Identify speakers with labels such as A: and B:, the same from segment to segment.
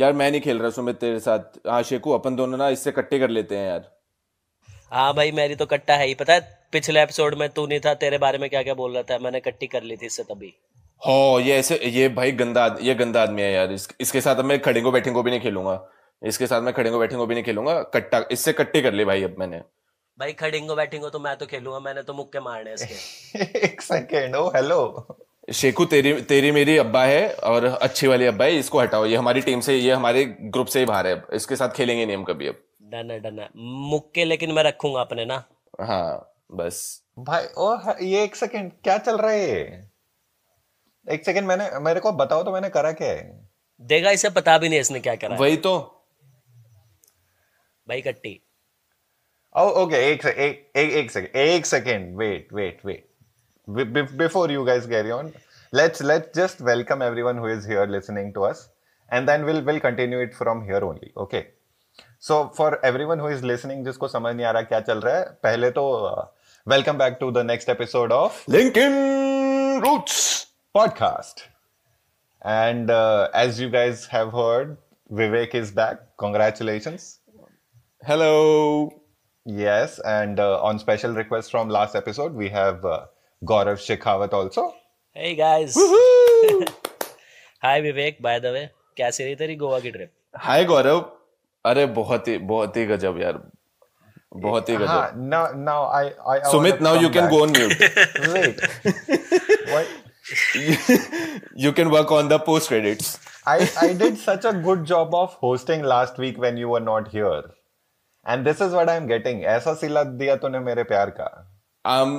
A: यार मैं नहीं खेल रहा सुमित तेरे साथ हाँ शेकू अपन दोनों ना इससे कट्टे कर लेते हैं यार
B: हाँ भाई मेरी तो कट्टा है ही पता है पिछले एपिसोड में तू नहीं था तेरे बारे में क्या क्या बोल रहा था मैंने कट्टी कर ली थी इससे तभी
A: हो ये ऐसे ये भाई गंदा ये गंदा आदमी है यार इस, इसके साथ अब मैं खड़ेंगो बैठेंगो भी नहीं खेलूंगा इसके साथ मैं खड़ेंगो बैठेंगो भी नहीं खेलूंगा कट्टा इससे कट्टे कर ले भाई अब मैंने
B: भाई खड़ेंगो बैठेंगो तो मैं तो खेलूंगा मैंने तो मुक्के मारने इसके
A: एक सेकेंड ओ हेलो शेखू तेरी तेरी मेरी अब्बा है और अच्छी वाली अब्बा है इसको हटाओ ये हमारी टीम से ये हमारे ग्रुप से ही बाहर है इसके साथ खेलेंगे नहीं हम कभी अब
B: डन है डन है मुक्के लेकिन मैं रखूंगा अपने ना हाँ बस भाई ओ हाँ, ये एक सेकंड क्या चल रहा
C: है एक सेकंड मैंने मेरे को बताओ तो मैंने करा क्या है
B: देगा इसे पता भी नहीं इसने क्या करा वही तो भाई कट्टी
C: ओके एक एक एक एक सेकंड एक second wait wait wait before you guys carry on let's let's just welcome everyone who is here listening to us and then we'll we'll continue it from here only okay so for everyone who is listening just samajh nahi aa raha kya chal uh, welcome back to the next episode of
A: linkin
C: roots podcast and uh, as you guys have heard vivek is back congratulations hello yes and uh, on special request from last episode we have Gaurav Shekhawat
B: also. Hey guys. Hi Vivek, by the way. कैसी रही तेरी गोवा की trip?
A: Hi गौरव. अरे बहुत ही बहुत ही गजब यार. बहुत ही गजब.
C: Now now I I Sumit now you can back. go on mute. Wait. What?
A: you can work on the post credits.
C: I, I did such a good job of hosting last week when you were not here. And this is what I'm getting. ऐसा सिला दिया तूने मेरे प्यार का.
A: Um,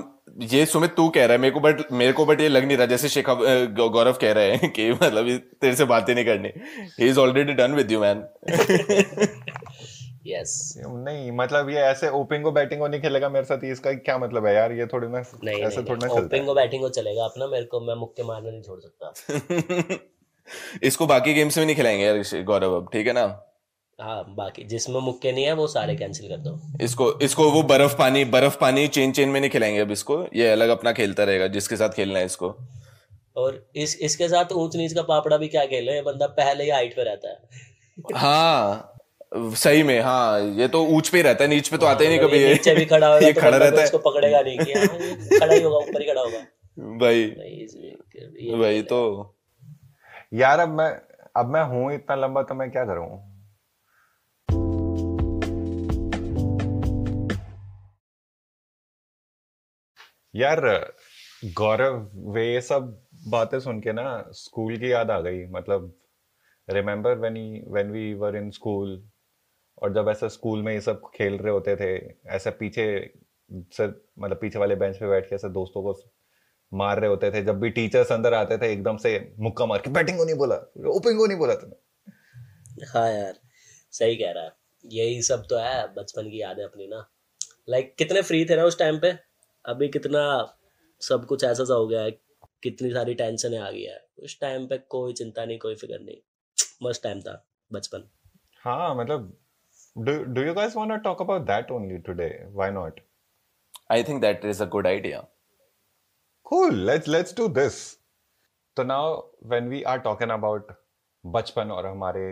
A: ये सुमित तू कह रहा है मेरे को बट मेरे को बट ये लग नहीं रहा जैसे शेखा गौरव कह रहे हैं कि मतलब तेरे से बातें नहीं करनी he is already done with you man yes
C: नहीं मतलब ये ऐसे ओपनिंग को बैटिंग को नहीं खेलेगा मेरे साथ इसका क्या मतलब है यार ये थोड़ी ना नहीं, ऐसे थोड़ी ना ओपनिंग को
B: बैटिंग को चलेगा अपना मेरे को मैं मुक्के मारना नहीं छोड़ सकता
A: इसको बाकी गेम्स में नहीं खिलाएंगे यार गौरव अब ठीक है ना
B: हाँ बाकी जिसमें मुक्के नहीं है वो सारे कैंसिल कर दो
A: इसको इसको वो बर्फ पानी बर्फ पानी चेन चेन में नहीं खिलाएंगे अब इसको ये अलग अपना खेलता रहेगा जिसके साथ खेलना है इसको
B: और इस इसके साथ ऊंच नीच का पापड़ा भी क्या खेल रहे बंदा पहले ही हाइट पे रहता
A: है हाँ सही में हाँ ये तो ऊंच पे रहता है नीच पे तो आता ही नहीं हाँ, कभी नीचे भी खड़ा होगा तो खड़ा रहता है इसको
B: पकड़ेगा नहीं हाँ,
A: खड़ा ही होगा ऊपर ही खड़ा होगा
B: भाई
C: भाई तो यार अब मैं अब मैं हूँ इतना लंबा तो मैं क्या करूँ यार गौरव वे ये सब बातें सुन के ना स्कूल की याद आ गई मतलब remember when when we were in school और जब ऐसा स्कूल में ये सब खेल रहे होते थे ऐसा पीछे से मतलब पीछे वाले बेंच पे बैठ के ऐसे दोस्तों को मार रहे होते थे जब भी टीचर्स अंदर आते थे एकदम से मुक्का मार के बैटिंग को नहीं बोला ओपनिंग को नहीं बोला तुमने
B: हाँ यार सही कह रहा है यही सब तो है बचपन की यादें अपनी ना लाइक like, कितने फ्री थे ना उस टाइम पे अभी कितना सब कुछ ऐसा सा हो गया है कितनी सारी टेंशन आ गई है उस टाइम पे कोई चिंता नहीं कोई फिक्र नहीं मस्त टाइम था
C: बचपन हाँ मतलब do you guys want to talk about that only today why not I think that is a good idea cool let's let's do this तो now when we are talking about बचपन और हमारे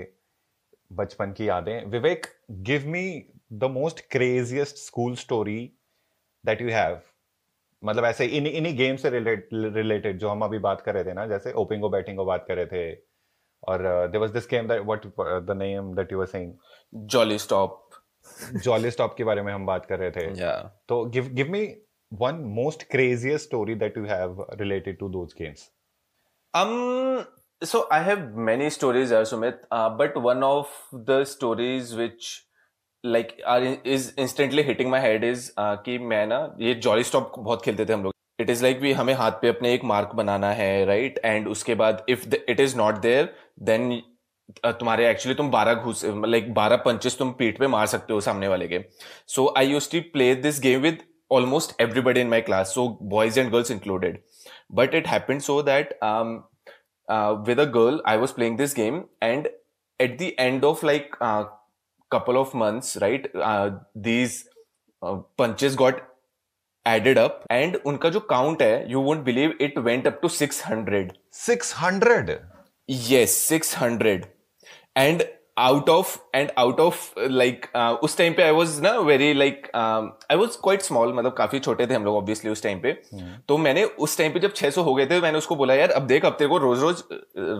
C: बचपन की यादें Vivek give me the most craziest school story that you have मतलब ऐसे इन इन्हीं गेम से रिलेटेड जो हम अभी बात कर रहे थे ना जैसे ओपिंग को बैटिंग को बात कर रहे थे और there was this game that what the name that you were saying jolly stop jolly stop के बारे में हम बात कर रहे थे yeah. तो give give me one most craziest story that you have related to those games
A: um so i have many stories there sumit uh, but one of the stories which like is instantly hitting my head is कि मैं ना ये jolly stop बहुत खेलते थे हम लोग it is like भी हमें हाथ पे अपने एक मार्क बनाना है राइट right? एंड उसके बाद if it is not there then तुम्हारे एक्चुअली तुम बारह घुस लाइक बारह पंचेस तुम पीठ पे मार सकते हो सामने वाले के so I use to play this game with almost everybody in my class so boys and girls included but it happen so that with a girl I was playing this game and at the end of like couple of months, right, uh, these uh, punches got added up and उनका जो count है, you won't believe it went up to 600. 600? Yes, 600. And out of and out of like उस time पे I was ना very like I was quite small मतलब काफी छोटे थे हम लोग ऑब्वियसली उस टाइम पे hmm. तो मैंने उस टाइम पे जब छह सौ हो गए थे मैंने उसको बोला यार अब देख अब तेरे को रोज रोज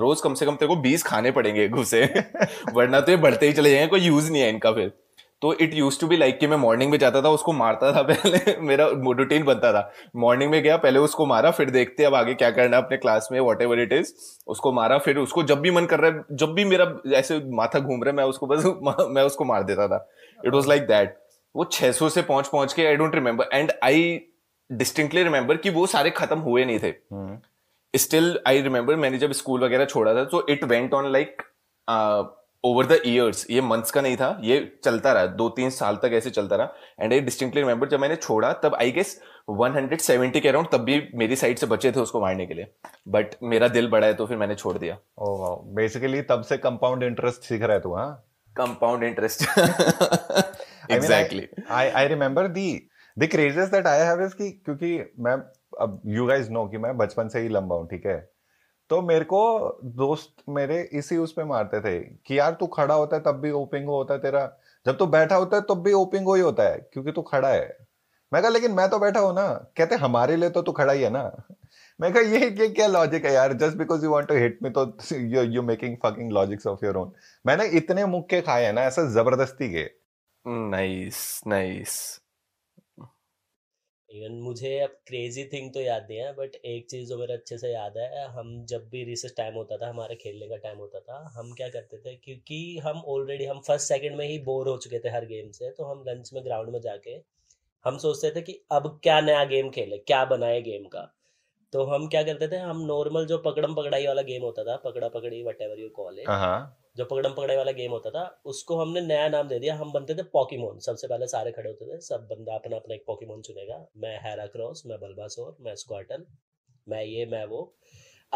A: रोज कम से कम तेरे को बीस खाने पड़ेंगे घुसे वरना तो ये बढ़ते ही चले जाएंगे कोई यूज नहीं है इनका फिर तो it use to be like कि मैं मॉर्निंग में जाता था उसको मारता था पहले मेरा रूटीन बनता था मॉर्निंग में गया पहले उसको मारा फिर देखते अब आगे क्या करना अपने क्लास में वॉट एवर इट इज उसको मारा फिर उसको जब भी मन कर रहा है जब भी मेरा ऐसे माथा घूम रहा है मैं उसको बस मैं उसको मार देता था इट वॉज लाइक दैट वो सौ से पहुंच पहुंच के I don't remember and I distinctly remember कि वो सारे खत्म हुए नहीं थे स्टिल आई रिमेंबर मैंने जब स्कूल वगैरह छोड़ा था तो it went on like over the years ये मंथ्स का नहीं था ये चलता रहा दो तीन साल तक ऐसे चलता रहा एंड आई डिस्टिंक्टली रिमेंबर जब मैंने छोड़ा तब आई गेस 170 के अराउंड तब भी मेरी साइड से बचे थे उसको मारने के लिए बट मेरा दिल बड़ा है तो फिर मैंने छोड़ दिया
C: बेसिकली oh, तब से कंपाउंड इंटरेस्ट सीख रहे तू हाँ compound interest exactly I I remember the the crazes that I have is कि क्योंकि मैं अब यू गाइस नो कि मैं बचपन से ही लंबा हूँ ठीक है तो मेरे को दोस्त मेरे इसी उस पर मारते थे कि यार तू खड़ा होता है तब भी ओपिंग होता है तेरा जब तू बैठा होता है तब भी ओपिंग ही होता है क्योंकि तू खड़ा है मैं कहा लेकिन मैं तो बैठा हूं ना कहते हमारे लिए तो तू खड़ा ही है ना मैं कहा ये, ये क्या लॉजिक है यार just because you want to hit me तो you you making fucking logics of your own मैंने इतने मुक्के खाए हैं ना ऐसा जबरदस्ती के नाइस नाइस
B: इवन मुझे अब क्रेजी थिंग तो याद नहीं है बट एक चीज़ जो मेरा अच्छे से याद है हम जब भी रिसर्च टाइम होता था हमारे खेलने का टाइम होता था हम क्या करते थे क्योंकि हम ऑलरेडी हम फर्स्ट सेकंड में ही बोर हो चुके थे हर गेम से तो हम लंच में ग्राउंड में जाके हम सोचते थे कि अब क्या नया गेम खेले क्या बनाए गेम का तो हम क्या करते थे हम नॉर्मल जो पकड़म पकड़ाई वाला गेम होता था पकड़ा पकड़ी whatever you call it जो पकड़म पकड़े वाला गेम होता था उसको हमने नया नाम दे दिया हम बनते थे पॉकीमोन सबसे पहले सारे खड़े होते थे सब बंदा अपना अपना एक पॉकीमोन चुनेगा मैं हैरा क्रॉस मैं बल्बासोर मैं स्क्वाटल मैं ये मैं वो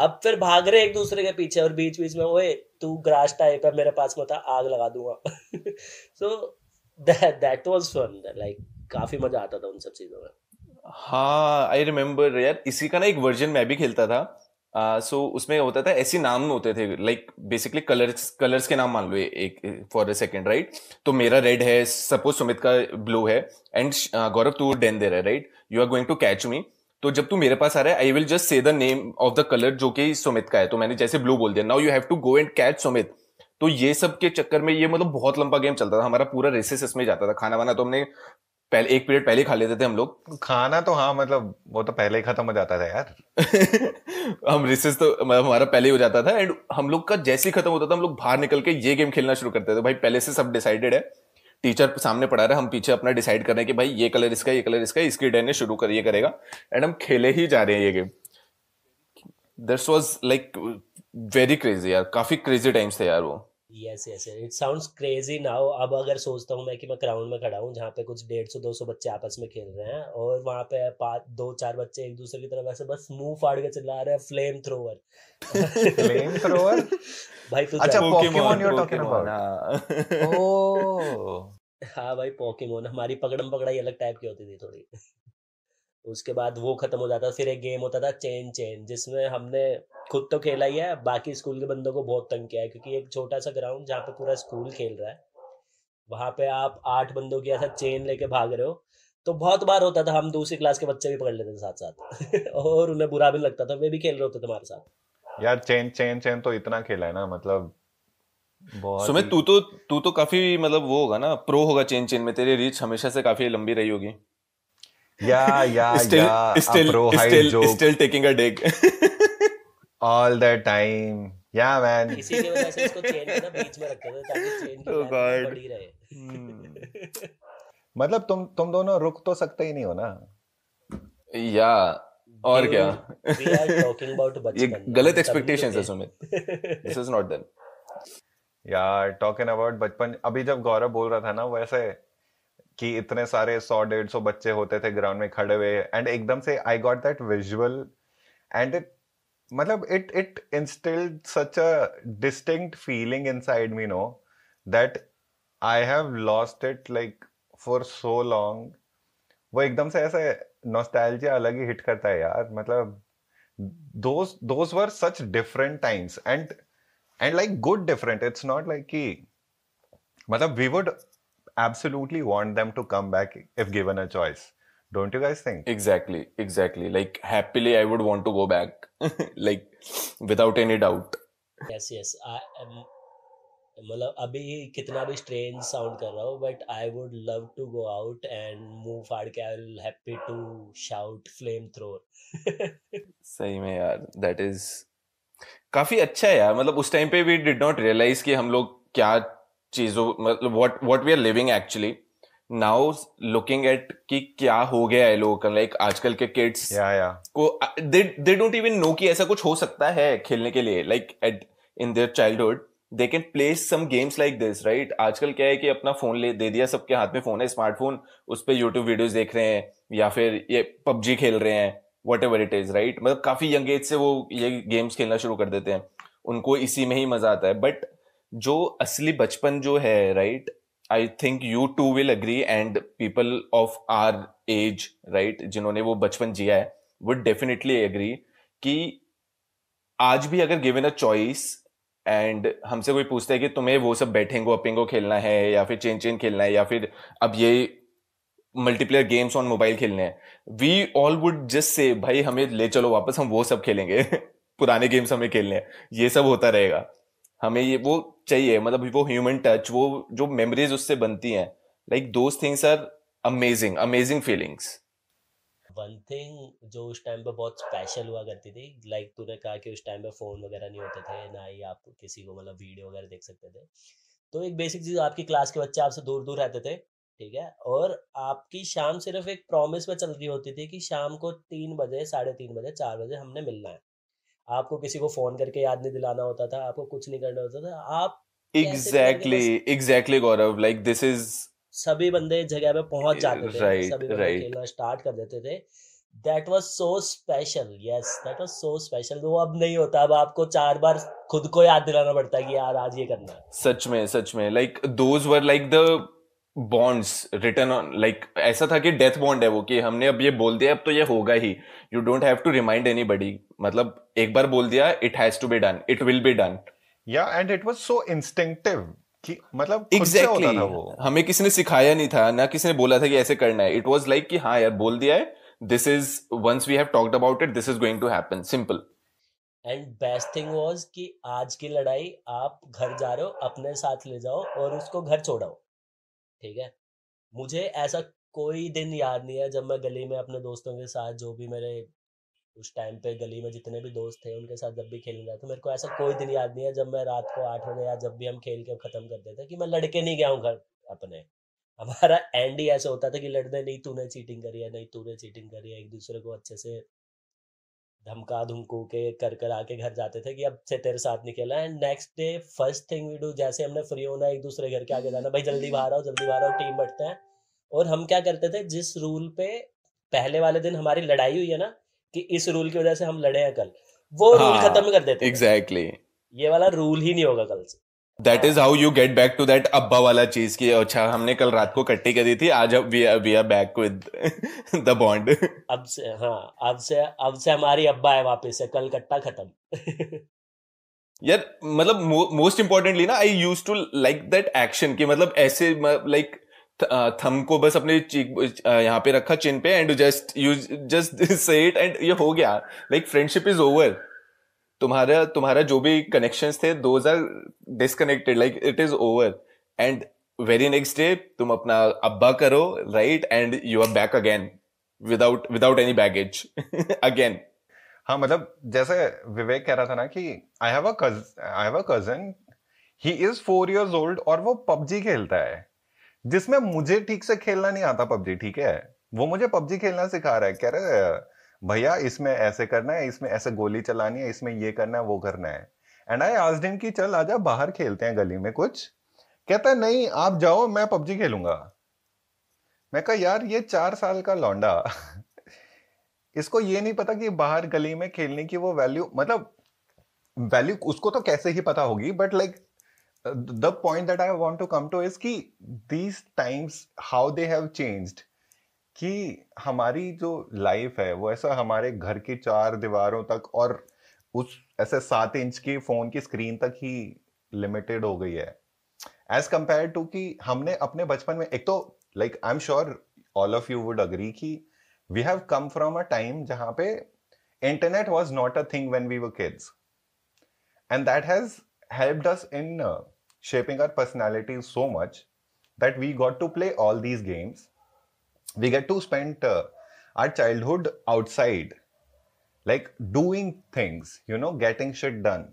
B: अब फिर भाग रहे एक दूसरे के पीछे और बीच बीच में ओए तू ग्रास टाइप है मेरे पास मत आग लगा दूंगा so that was fun like काफी मजा आता था उन सब चीजों में
A: हाँ आई रिमेम्बर यार इसी का ना एक वर्जन मैं भी खेलता था सो uh, so, उसमें होता था ऐसे नाम होते थे लाइक बेसिकली कलर्स कलर्स के नाम मान लो एक फॉर अ सेकेंड राइट तो मेरा रेड है सपोज सुमित का ब्लू है एंड गौरव तू डेन दे रहा है right you are going to catch me तो जब तू मेरे पास आ रहा है I will just say the name of the colour जो कि सुमित का है तो मैंने जैसे ब्लू बोल दिया now you have to go and catch Sumit तो ये सब के चक्कर में ये मतलब बहुत लंबा गेम चलता था हमारा पूरा रेसेस इसमें जाता था खाना वाना तो हमने पहले एक पीरियड पहले खा लेते थे हम लोग खाना तो हाँ मतलब वो तो पहले ही खत्म हो जाता था यार हम रिसेस तो मतलब हमारा पहले ही हो जाता था एंड हम लोग का जैसे ही खत्म होता था हम लोग बाहर निकल के ये गेम खेलना शुरू करते थे भाई पहले से सब डिसाइडेड है टीचर सामने पढ़ा रहे हम पीछे अपना डिसाइड कर रहे हैं कि भाई ये कलर इसका ये कलर इसका इसकी डे ने शुरू करिए करेगा एंड हम खेले ही जा रहे हैं ये game this was like very crazy यार काफी क्रेजी टाइम्स थे यार वो
B: yes yes it sounds crazy now अब अगर सोचता हूँ मैं कि मैं क्राउंड में खड़ा हूँ जहाँ पे कुछ डेढ़ सौ दो सौ बच्चे आपस में खेल रहे हैं और वहाँ पे पाँच दो चार बच्चे एक दूसरे की तरफ ऐसे बस मुंह फाड़ के चिल्ला रहे हैं फ्लेम थ्रोवर फ्लेम थ्रोवर भाई तू अच्छा पोकेमोन यू टॉकिंग अबाउट ओ हाँ भाई पोकेमोन हमारी पकड़म पकड़ाई अलग टाइप की होती थी थोड़ी उसके बाद वो खत्म हो जाता फिर एक गेम होता था चेन चेन जिसमें हमने खुद तो खेला ही है बाकी स्कूल के बंदों को बहुत तंग किया है क्योंकि एक छोटा सा ग्राउंड जहाँ पे पूरा स्कूल खेल रहा है वहां पे आप आठ बंदों की ऐसा चेन लेके भाग रहे हो तो बहुत बार होता था हम दूसरी क्लास के बच्चे भी पकड़ लेते थे साथ साथ और उन्हें बुरा भी लगता था वे भी खेल रहे होते थे हमारे साथ
C: यार चेन चेन चेन तो इतना खेला है ना मतलब सुमित
A: तू तो तू तो काफी मतलब वो होगा ना प्रो होगा चेन चेन में तेरी रीच हमेशा से काफी लंबी रही होगी yeah yeah still yeah. still bro, still joke. still taking a dig
C: all the time yeah man
B: oh god hmm.
C: मतलब तुम तुम दोनों रुक तो सकते ही नहीं हो ना
A: या और क्या
B: ये गलत एक्सपेक्टेशंस तो है Sumit this
C: is
A: not then यार
C: टॉकिंग अबाउट बचपन अभी जब गौरव बोल रहा था ना वैसे कि इतने सारे सौ डेढ़ सौ बच्चे होते थे ग्राउंड में खड़े हुए एंड एकदम से I got that visual and it मतलब it it instilled such a distinct feeling inside me no that I have lost it like for so long वो एकदम से ऐसे नोस्टैल्जिया अलग ही हिट करता है यार मतलब those those were such different times and and like good different it's not like ki मतलब we would absolutely want them to come back if given
A: a choice. Don't you guys think? Exactly, exactly. Like happily, I would want to go back, like without any doubt.
B: Yes, yes. I am. मतलब अभी कितना भी strain sound कर रहा हूँ but I would love to go out and move फाड़ के I will happy to shout flame thrower
A: सही में यार दैट इज काफी अच्छा है यार मतलब उस टाइम पे भी डिड नॉट रियलाइज कि हम लोग क्या चीजों मतलब what what we are living actually now looking at कि क्या हो गया है लोगों का लाइक आजकल के किड्स या या को they they don't even know कि ऐसा कुछ हो सकता है खेलने के लिए like at in their childhood they can play some games like this right आजकल क्या है कि अपना फोन ले दे दिया सबके हाथ में फोन है स्मार्टफोन उस पर यूट्यूब वीडियोज देख रहे हैं या फिर ये पबजी खेल रहे हैं what ever it is right मतलब काफी यंग एज से वो ये गेम्स खेलना शुरू कर देते हैं उनको इसी में ही मजा आता है बट जो असली बचपन जो है right I think you too will agree and people of our age right जिन्होंने वो बचपन जिया है वुड डेफिनेटली एग्री कि आज भी अगर गिवन अ चॉइस एंड हमसे कोई पूछता है कि तुम्हें वो सब बैठेंगो अपेंगो खेलना है या फिर चेन चेन खेलना है या फिर अब ये मल्टीप्लेयर गेम्स ऑन मोबाइल खेलने हैं we all would just say भाई हमें ले चलो वापस हम वो सब खेलेंगे पुराने गेम्स हमें खेलने हैं ये सब होता रहेगा हमें ये वो चाहिए मतलब वो ह्यूमन टच वो जो मेमोरीज उससे बनती हैं like those things are amazing amazing feelings
B: one thing जो उस टाइम पे बहुत स्पेशल हुआ करती थी लाइक like, तूने कहा कि उस टाइम पे फ़ोन वगैरह नहीं होते थे ना ही आप किसी को मतलब वीडियो वगैरह देख सकते थे तो एक बेसिक चीज़ आपकी क्लास के बच्चे आपसे दूर दूर रहते थे ठीक है और आपकी शाम सिर्फ एक प्रॉमिस पे चल रही होती थी कि शाम को तीन बजे साढ़े तीन बजे चार बजे हमने मिलना है आपको किसी को फोन करके याद नहीं दिलाना होता था आपको कुछ नहीं करना होता था आप exactly
A: exactly Gaurav like this is
B: सभी बंदे जगह पे पहुंच जाते थे right, सभी बंदे right. खेलना स्टार्ट कर देते थे that was so special yes that was so special वो अब नहीं होता अब आपको चार बार खुद को याद दिलाना पड़ता है कि यार आज ये करना है
A: सच में सच में like those were like the bonds return on like ऐसा था कि डेथ बॉन्ड है वो कि हमने अब ये बोल दिया अब तो ये होगा ही you don't have to remind anybody मतलब एक बार बोल दिया it has to be done it will be done
C: या and it was so instinctive कि मतलब exactly. होता था वो
A: हमें किसी ने सिखाया नहीं था ना किसी ने बोला था कि ऐसे करना है इट वॉज लाइक कि हाँ यार बोल दिया है this is once we have talked about it this is going to happen simple
B: and best thing was कि आज की लड़ाई आप घर जा रहे हो अपने साथ ले जाओ और उसको घर छोड़ाओ ठीक है मुझे ऐसा कोई दिन याद नहीं है जब मैं गली में अपने दोस्तों के साथ जो भी मेरे उस टाइम पे गली में जितने भी दोस्त थे उनके साथ जब भी खेलने जाता मेरे को ऐसा कोई दिन याद नहीं है जब मैं रात को आठ बजे या जब भी हम खेल के खत्म करते थे कि मैं लड़के नहीं गया हूँ घर अपने हमारा एंड ही ऐसा होता था कि लड़ने नहीं तूने चीटिंग करी है नहीं तूने चीटिंग करी है एक दूसरे को अच्छे से धमका धमकू के कर कर आके घर जाते थे कि अब से तेरे साथ निकला है and next day first thing we do जैसे हमने फ्री होना एक दूसरे घर के आगे जाना भाई जल्दी हम्म। बाहर आओ जल्दी बाहर आओ टीम बटते हैं और हम क्या करते थे जिस रूल पे पहले वाले दिन हमारी लड़ाई हुई है ना कि इस रूल की वजह से हम लड़े हैं कल वो हाँ, रूल खत्म कर देते
A: एग्जैक्टली exactly.
B: ये वाला रूल ही नहीं होगा कल से
A: that is how you get back to that अब्बा वाला चीज की अच्छा हमने कल रात को कट्टी कर दी थी आज we are we are back with the bond
B: अब से हाँ अब से अब से हमारी अब्बा है वापस है कल कट्टा खत्म
A: यार मतलब मोस्ट इम्पोर्टेंटली ना I use to like that action की मतलब ऐसे लाइक थम को बस अपने चीक यहाँ पे रखा चिन पे and just you just say it and ये हो गया लाइक फ्रेंडशिप इज ओवर तुम्हारा तुम्हारा जो भी कनेक्शंस थे those are disconnected like it is over and very next day तुम अपना अब्बा करो right and you are back again without without any baggage again हाँ मतलब जैसे
C: विवेक कह रहा था ना कि I have I have a cousin he is four years old और वो पबजी खेलता है जिसमें मुझे ठीक से खेलना नहीं आता पबजी ठीक है वो मुझे पबजी खेलना सिखा रहा है कह रहे भैया इसमें ऐसे करना है इसमें ऐसे गोली चलानी है इसमें ये करना है वो करना है एंड आई आज दिन की चल आजा बाहर खेलते हैं गली में कुछ कहता नहीं आप जाओ मैं पबजी खेलूंगा मैं कहा यार ये चार साल का लौंडा इसको ये नहीं पता कि बाहर गली में खेलने की वो वैल्यू मतलब वैल्यू उसको तो कैसे ही पता होगी but like the point that I want to come to is कि these times how they have changed कि हमारी जो लाइफ है वो ऐसा हमारे घर की चार दीवारों तक और उस ऐसे सात इंच की फ़ोन की स्क्रीन तक ही लिमिटेड हो गई है एज कंपेयर टू कि हमने अपने बचपन में एक तो like I am sure all of you would agree कि we have come from a time जहां पे internet was not a thing when we were kids and that has helped us in shaping our personality so much that we got to play all these games we get to spend uh, our childhood outside like doing things you know getting shit done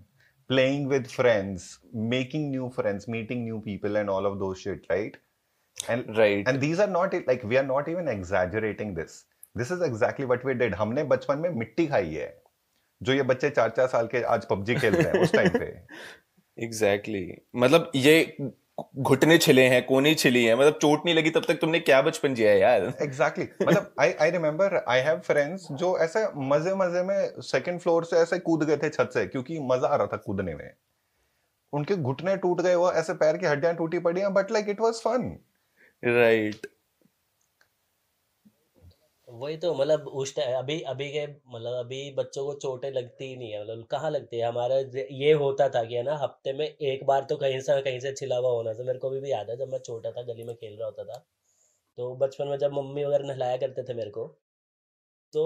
C: playing with friends making new friends meeting new people and all of those shit right and right and these are not like we are not even exaggerating this this is exactly what we did हमने बचपन में मिट्टी खाई है जो ये बच्चे
A: चार चार साल के आज पबजी खेल रहे हैं उस टाइम पे एग्जैक्टली exactly. मतलब ये घुटने छिले हैं कोने छिली है मतलब चोट नहीं लगी तब तक तुमने क्या बचपन जिया है यार एग्जैक्टली
C: exactly. मतलब I I remember I have friends जो ऐसे मजे मजे में सेकंड फ्लोर से ऐसे कूद गए थे छत से क्योंकि मजा आ रहा था कूदने में उनके घुटने टूट गए वो ऐसे पैर की हड्डियां टूटी पड़ी हैं but like it was fun
A: right
B: वही तो मतलब उस टाइम अभी अभी के मतलब अभी बच्चों को चोटें लगती ही नहीं है मतलब कहाँ लगती है हमारा ये होता था कि है ना हफ्ते में एक बार तो कहीं से कहीं से छिला हुआ होना था मेरे को अभी भी याद है जब मैं छोटा था गली में खेल रहा होता था तो बचपन में जब मम्मी वगैरह नहलाया करते थे मेरे को तो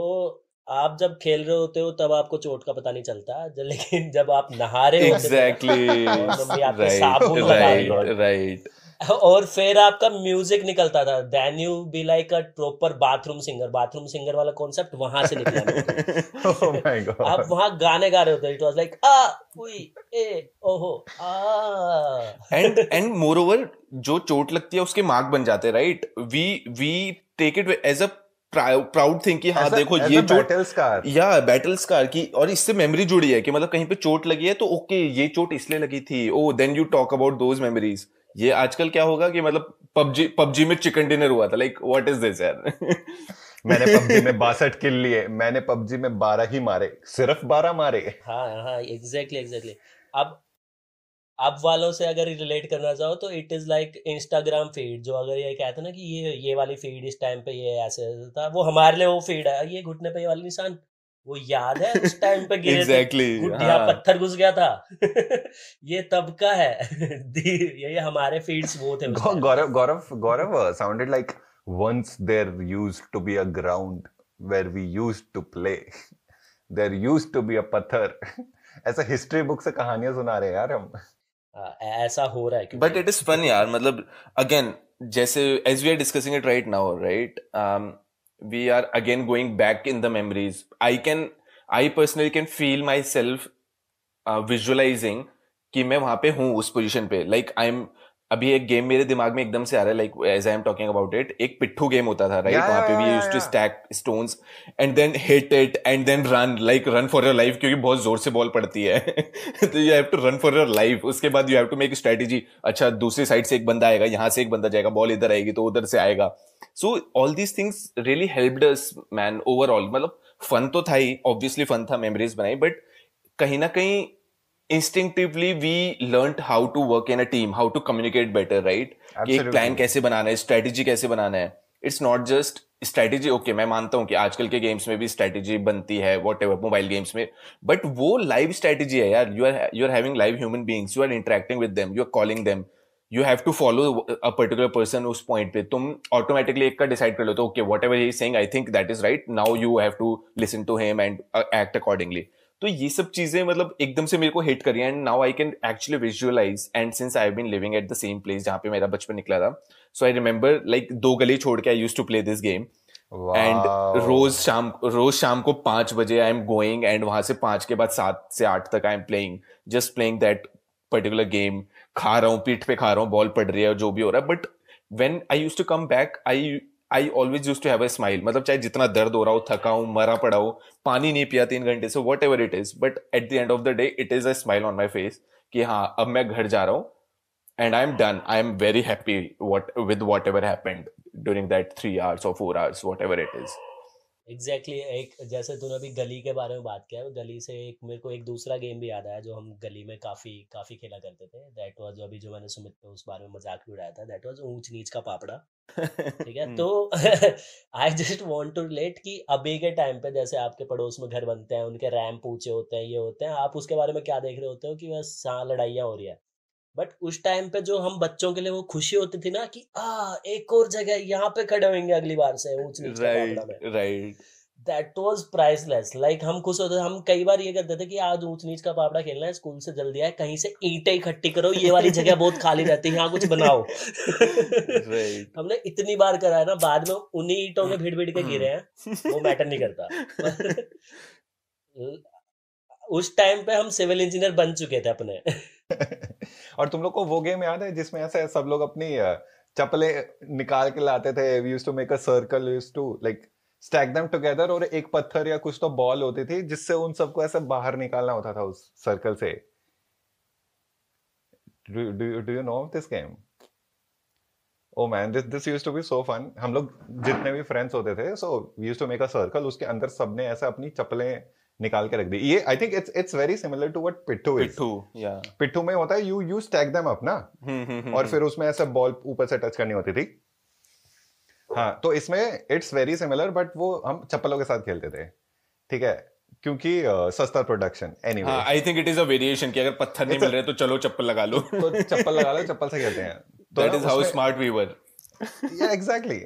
B: आप जब खेल रहे होते हो तब आपको चोट का पता नहीं चलता जब लेकिन जब आप नहा रहे होते exactly. तो मम्मी आपके साबुन लगा रही राइट और फिर आपका म्यूजिक निकलता था then you be like a proper bathroom singer bathroom singer वाला कॉन्सेप्ट वहां से निकला
C: oh आप
B: वहां गाने गा रहे होते इट वाज लाइक आ उई ए ओहो आ एंड
A: एंड मोर ओवर जो चोट लगती है उसके मार्क बन जाते right we we take it as a proud thing हाँ as देखो as ये चोट बैटल या बैटल स्कार की और इससे मेमोरी जुड़ी है कि मतलब कहीं पे चोट लगी है तो ओके ये चोट इसलिए लगी थी oh then you talk about those memories ये आजकल क्या होगा कि मतलब पबजी पबजी में चिकन डिनर हुआ था लाइक व्हाट इज दिस यार
C: मैंने पबजी में बासठ किल लिए मैंने पबजी में बारह ही मारे सिर्फ बारह मारे
B: हाँ हाँ एग्जैक्टली एग्जैक्टली अब अब वालों से अगर रिलेट करना चाहो तो it is like Instagram feed जो अगर ये कहते ना कि ये ये वाली फीड इस टाइम पे ये ऐसे था वो हमारे लिए वो फीड है ये घुटने पे ये वाली निशान वो याद है उस टाइम पे गिरे
A: exactly, गुटिया हाँ.
B: पत्थर घुस गया था ये तब का है ये हमारे फील्ड्स वो थे
C: Gaurav Gaurav Gaurav sounded like once there used to be a ground where we used to play there used to be a पत्थर ऐसा हिस्ट्री बुक से कहानियां सुना रहे हैं यार हम
B: ऐसा हो रहा है क्योंकि
A: बट इट इज फन यार मतलब अगेन जैसे as we are discussing it right now right we are again going back in the memories. I can, I personally can feel myself uh, visualizing कि मैं वहां पे हूँ उस पोजीशन पे लाइक आई एम अभी एक गेम मेरे दिमाग में एकदम से आ रहा है like as I am talking about it एक पिट्ठू गेम होता था राइट वहां पे we used to stack stones and then hit it and then run like run for your life क्योंकि बहुत जोर से बॉल पड़ती है तो you have to run for your life उसके बाद you have to make strategy अच्छा दूसरी साइड से एक बंदा आएगा यहाँ से एक बंदा जाएगा बॉल इधर आएगी तो उधर से आएगा so all these things really helped us man overall मतलब फन तो था ही ऑब्वियसली फन था मेमोरीज बनाई बट कहीं ना कहीं instinctively we learn how to work in a team how to communicate better right एक प्लान कैसे बनाना है स्ट्रेटेजी कैसे बनाना है it's not just strategy okay मैं मानता हूँ कि आजकल के गेम्स में भी स्ट्रैटेजी बनती है वॉट एवर मोबाइल गेम्स में बट वो लाइव स्ट्रैटेजी है यार you are you are having live human beings you are interacting with them you are calling them you have to follow a particular person उस point पे तुम automatically एक का decide कर लो तो okay whatever he saying I think that is right now you have to listen to him and act accordingly तो ये सब चीजें मतलब एकदम से मेरे को हिट करी and now I can actually visualise and since I have been living at the same place जहाँ पे मेरा बचपन निकला था सो आई रिमेंबर लाइक दो गली छोड़ के I use to play this game and रोज शाम रोज शाम को पांच बजे आई एम गोइंग एंड वहां से पांच के बाद सात से आठ तक I am playing just playing that particular game खा रहा हूँ पीठ पे खा रहा हूँ बॉल पड़ रही है जो भी हो रहा है but when I use to come back I I always use to have a smile मतलब चाहे जितना दर्द हो रहा हो थका हूँ मरा पड़ा हो पानी नहीं पिया तीन घंटे से what ever it is but at the end of the day it is a smile on my face कि हाँ अब मैं घर जा रहा हूँ and I am done I am very happy with whatever happened during that three hours और four hours whatever it is
B: exactly exactly, एक जैसे तूने अभी गली के बारे में बात किया है तो गली से एक मेरे को एक दूसरा गेम भी याद आया जो हम गली में काफ़ी काफ़ी खेला करते थे दैट वाज अभी जो मैंने सुमित पे उस बारे में मजाक भी उड़ाया था दैट वाज ऊंच नीच का पापड़ा ठीक है तो I just want to relate कि अभी के टाइम पे जैसे आपके पड़ोस में घर बनते हैं उनके रैम पूछे होते हैं ये होते हैं आप उसके बारे में क्या देख रहे होते हो कि बस हाँ लड़ाइयाँ हो रही है बट उस टाइम पे जो हम बच्चों के लिए वो खुशी होती थी ना कि आ एक और जगह यहाँ पे खड़े होंगे अगली बार से ऊंच नीच right right that was priceless like हम खुश होते थे हम कई बार ये करते थे कि आज ऊंच नीच का पापड़ा खेलना है स्कूल से जल्दी आए कहीं से ईटे इकट्ठी करो ये वाली जगह बहुत खाली रहती है यहाँ कुछ बनाओ right. हमने इतनी बार करा है ना बाद में उन्हीं ईटों में भिड़ भिड़ के गिरे हैं वो hmm. मैटर नहीं करता उस टाइम पे हम सिविल इंजीनियर बन चुके थे अपने और तुम लोग को वो गेम याद है जिसमें
C: ऐसे सब लोग अपनी चपले निकाल के लाते थे we use to make a circle use to like stack them together और एक पत्थर या कुछ तो बॉल होती थी जिससे उन सबको ऐसे बाहर निकालना होता था उस सर्कल से do you know this game oh man this this use to be so fun हम लोग जितने भी फ्रेंड्स होते थे so we use to make a circle उसके अंदर सबने ऐसे अपनी चप्पलें निकाल के रख दी ये I think it's it's very similar to what पिट्ठू इज पिट्ठू या पिट्ठू में होता है you you stack them up ना हम्म, हम्म, हम्म, और फिर उसमें ऐसा बॉल ऊपर से टच करनी होती थी हाँ तो इसमें इट्स वेरी सिमिलर बट वो हम चप्पलों के साथ खेलते थे ठीक है क्योंकि uh, सस्ता production
A: any I think it is a variation कि अगर पत्थर नहीं मिल रहे तो चलो चप्पल लगा लो तो चप्पल लगा लो चप्पल से खेलते हैं that is how smart we were
C: या एग्जैक्टली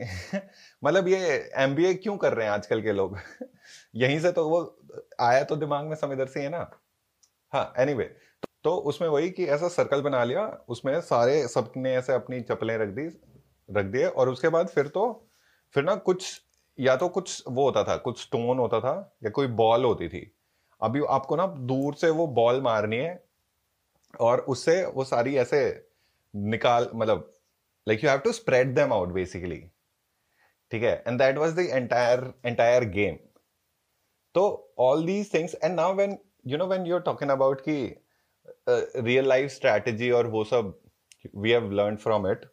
C: मतलब ये एमबीए क्यों कर रहे हैं आजकल के लोग यहीं से तो वो आया तो दिमाग में समय से है ना हाँ एनी anyway, तो, तो उसमें वही कि ऐसा सर्कल बना लिया उसमें सारे सबने ऐसे अपनी चप्पलें रख दी रख दिए और उसके बाद फिर तो फिर ना कुछ या तो कुछ वो होता था कुछ स्टोन होता था या कोई बॉल होती थी अभी आपको ना दूर से वो बॉल मारनी है और उससे वो सारी ऐसे निकाल मतलब like you have to spread them out basically ठीक है and that was the entire entire game तो all these things and now when you know when you're are talking about की रियल लाइफ स्ट्रैटेजी और वो सब we have learn from it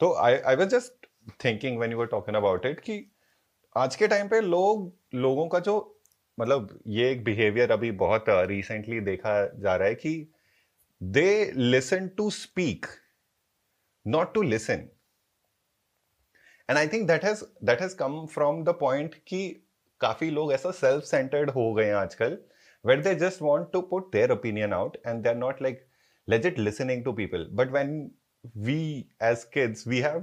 C: तो I I was just thinking when you are talking about it कि आज के time पे लोग लोगों का जो मतलब ये एक बिहेवियर अभी बहुत रिसेंटली uh, देखा जा रहा है कि they listen to speak not to listen and I think that has that has come from the point कि Kafi log ऐसा सेल्फ सेंटर्ड हो गए हैं आजकल where they just want to put their opinion out and they're not like legit listening to people. But when we as kids, we have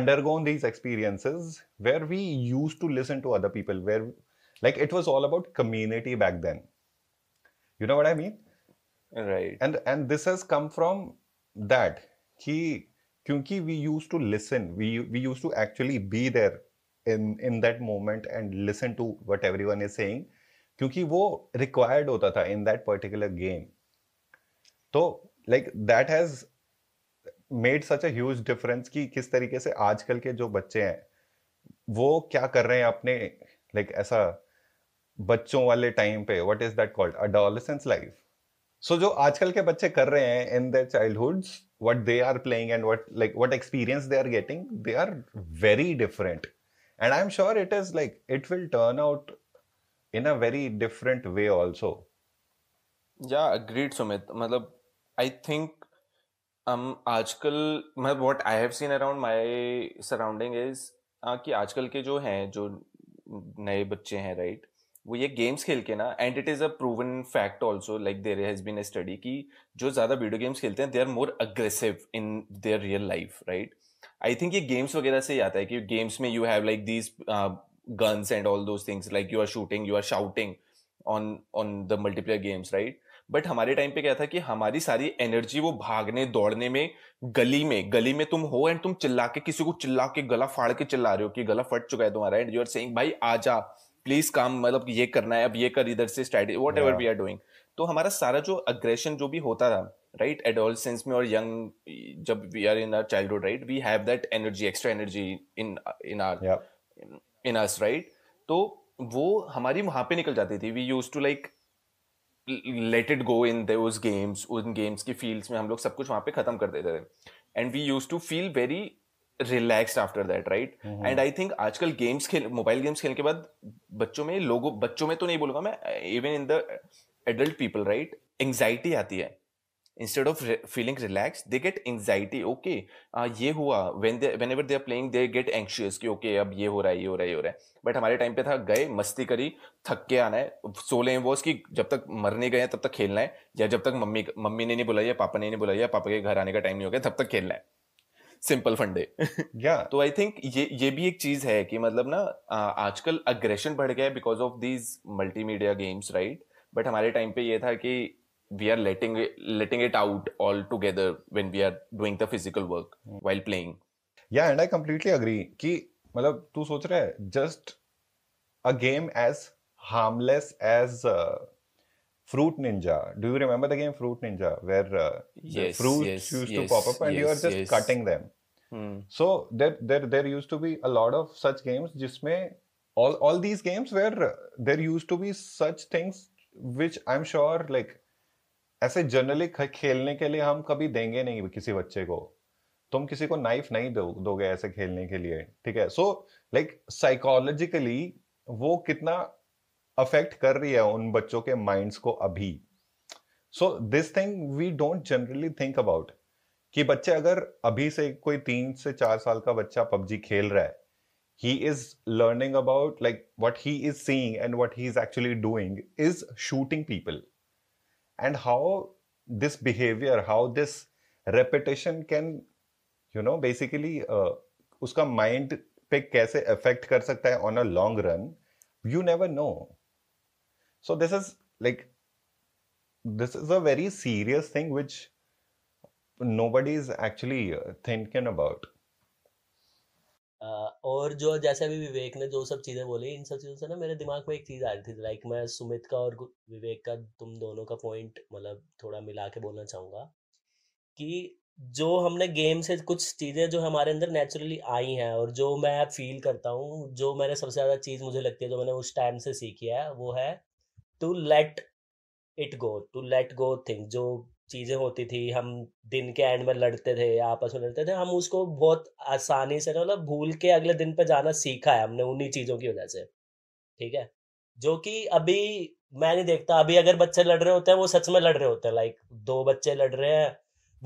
C: undergone these experiences where we used to listen to other people, where like it was all about community back then. You know what I mean? Right. And and this has come from that. He, kyunki we used to listen, we we used to actually be there in in that moment and listen to what everyone is saying क्योंकि वो required होता था in that particular game तो like that has made such a difference कि किस तरीके से आजकल के जो बच्चे हैं वो क्या कर रहे हैं अपने लाइक like, ऐसा बच्चों वाले टाइम पे what is that called adolescence life so जो आजकल के बच्चे कर रहे हैं in their childhood what they are playing and what like what experience they are getting they are very different and i'm sure it is like it will turn out in a very different way also
A: yeah agreed sumit i think um aajkal matlab, what i have seen around my surrounding is uh, ki aajkal ke jo hain jo naye right वो ये games, खेल के ना and it is a proven fact also like there has been a study कि जो ज्यादा video games खेलते हैं they are more aggressive in their real I think ये गेम्स वगैरह से ही आता है कि गेम्स में you have like these guns and all those things like you are shooting you are shouting on on the multiplayer games right but हमारे time पे क्या था कि हमारी सारी एनर्जी वो भागने दौड़ने में गली में गली में तुम हो एंड तुम चिल्ला के किसी को चिल्ला के गला फाड़ के चिल्ला रहे हो कि गला फट चुका है तुम्हारा एंड यू आर सेइंग भाई आ जा प्लीज काम मतलब ये करना है अब ये कर इधर से strategy whatever we are doing तो हमारा सारा जो अग्रेशन जो भी होता था राइट adolescence में और यंग जब we are in our childhood right we have that energy extra energy in in our in in right तो वो हमारी वहां पे निकल जाती थी we use to like let it go in those games उन गेम्स की फील्ड्स में हम लोग सब कुछ वहां पे खत्म कर देते थे and we use to feel very relax after that right and I think आजकल गेम्स खेल मोबाइल गेम्स खेलने के बाद बच्चों में लोगों बच्चों में तो नहीं बोलूंगा मैं even in the adult people right anxiety आती है instead of re- feeling relaxed they get anxiety okay uh, ये हुआ when they whenever they are playing they get anxious कि okay अब ये हो रहा है ये हो रहा है ये हो रहा है बट हमारे टाइम पे था गए मस्ती करी थक के आना है सोले हैं बॉस कि जब तक मरने गए तब तक खेलना है या जब तक मम्मी मम्मी ने नहीं बुलाया पापा ने नहीं बुलाया पापा के घर आने का टाइम नहीं हो गया तब तक खेलना है सिंपल फंडे या तो आई थिंक ये ये भी एक चीज है कि मतलब ना आजकल अग्रेशन बढ़ गया है because of these multimedia games right but हमारे टाइम पे ये था कि we are letting it, letting it out all together when we are doing the physical work while playing
C: yeah and i completely agree कि मतलब तू सोच रहा just a game as harmless as uh, fruit ninja do you remember the game fruit ninja where uh, yes, fruits yes, used yes, to pop up and you are just cutting them hmm. so there, there there used to be a lot of such games जिसमें all all these games where uh, there used to be such things which i'm sure like ऐसे generally खेलने के लिए हम कभी देंगे नहीं किसी बच्चे को तुम किसी को नाइफ नहीं दो, दोगे ऐसे खेलने के लिए ठीक है सो लाइक साइकोलॉजिकली वो कितना अफेक्ट कर रही है उन बच्चों के माइंड्स को अभी so this thing we don't generally think about कि बच्चे अगर अभी से कोई तीन से चार साल का बच्चा पबजी खेल रहा है he is learning about like what he is seeing and what he is actually doing is shooting people and how this behavior how this repetition can you know basically uh, uska mind pe kaise affect kar sakta hai on a long run you never know so this is like this is a very serious thing which nobody is actually uh, thinking about
B: और जो जैसे अभी विवेक ने जो सब चीज़ें बोली इन सब चीज़ों से ना मेरे दिमाग में एक चीज़ आ रही थी लाइक मैं सुमित का और विवेक का तुम दोनों का पॉइंट मतलब थोड़ा मिला के बोलना चाहूँगा कि जो हमने गेम से कुछ चीज़ें जो हमारे अंदर नेचुरली आई हैं और जो मैं फील करता हूँ जो मैंने सबसे ज़्यादा चीज़ मुझे लगती है जो मैंने उस टाइम से सीखी है वो है to let it go to let go thing जो चीज़ें होती थी हम दिन के एंड में लड़ते थे आपस में लड़ते थे हम उसको बहुत आसानी से मतलब भूल के अगले दिन पे जाना सीखा है हमने उन्हीं चीज़ों की वजह से ठीक है जो कि अभी मैं नहीं देखता अभी अगर बच्चे लड़ रहे होते हैं वो सच में लड़ रहे होते हैं लाइक दो बच्चे लड़ रहे हैं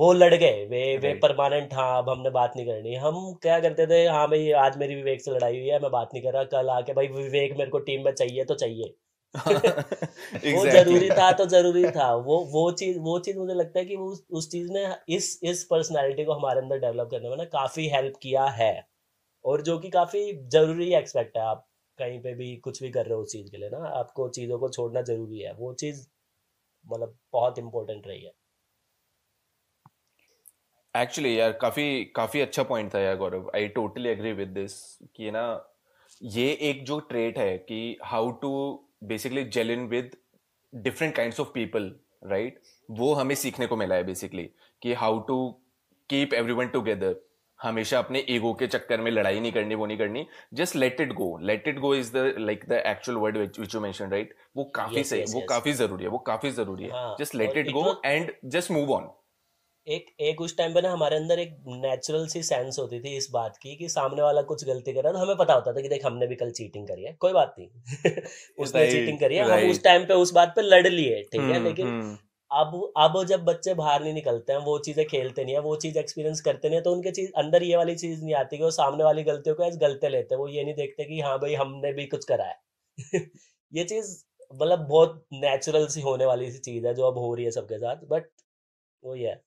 B: वो लड़ गए वे वे परमानेंट हाँ अब हमने बात नहीं करनी हम क्या करते थे हाँ भाई आज मेरी विवेक से लड़ाई हुई है मैं बात नहीं कर रहा कल आके भाई विवेक मेरे को टीम में चाहिए तो चाहिए
A: exactly. वो जरूरी
B: था तो जरूरी था वो वो चीज वो चीज मुझे लगता है कि वो उस, उस चीज ने इस इस पर्सनालिटी को हमारे अंदर डेवलप करने में ना काफी हेल्प किया है और जो कि काफी जरूरी एक्सपेक्ट है आप कहीं पे भी कुछ भी कर रहे हो उस चीज के लिए ना आपको चीजों को छोड़ना जरूरी है वो चीज मतलब बहुत इम्पोर्टेंट रही है
A: एक्चुअली यार काफी काफी अच्छा पॉइंट था यार Gaurav I totally agree with this कि ना ये एक जो ट्रेट है कि how to basically gel in with different kind of people right वो हमें सीखने को मिला है बेसिकली कि how to keep everyone together हमेशा अपने ईगो के चक्कर में लड़ाई नहीं करनी वो नहीं करनी just let it go let it go is the like the actual word which you mention right वो काफी yes, सही yes, वो yes. काफी जरूरी है वो काफी जरूरी है just let it go and just move on
B: एक एक उस टाइम पे ना हमारे अंदर एक नेचुरल सी सेंस होती थी इस बात की कि सामने वाला कुछ गलती कर रहा तो हमें पता होता था कि देख हमने भी कल चीटिंग करी है कोई बात नहीं
A: उसने चीटिंग करी है हम उस
B: टाइम पे उस बात पे लड़ लिए ठीक है हम्म, लेकिन हम्म। अब अब जब बच्चे बाहर नहीं निकलते हैं वो चीज़ें खेलते नहीं है वो चीज़ एक्सपीरियंस करते नहीं है तो उनके चीज अंदर ये वाली चीज़ नहीं आती कि वो सामने वाली गलतियों को एज गलते लेते हैं वो ये नहीं देखते कि हाँ भाई हमने भी कुछ करा है ये चीज़ मतलब बहुत नेचुरल सी होने वाली सी चीज़ है जो अब हो रही है सबके साथ बट वो ये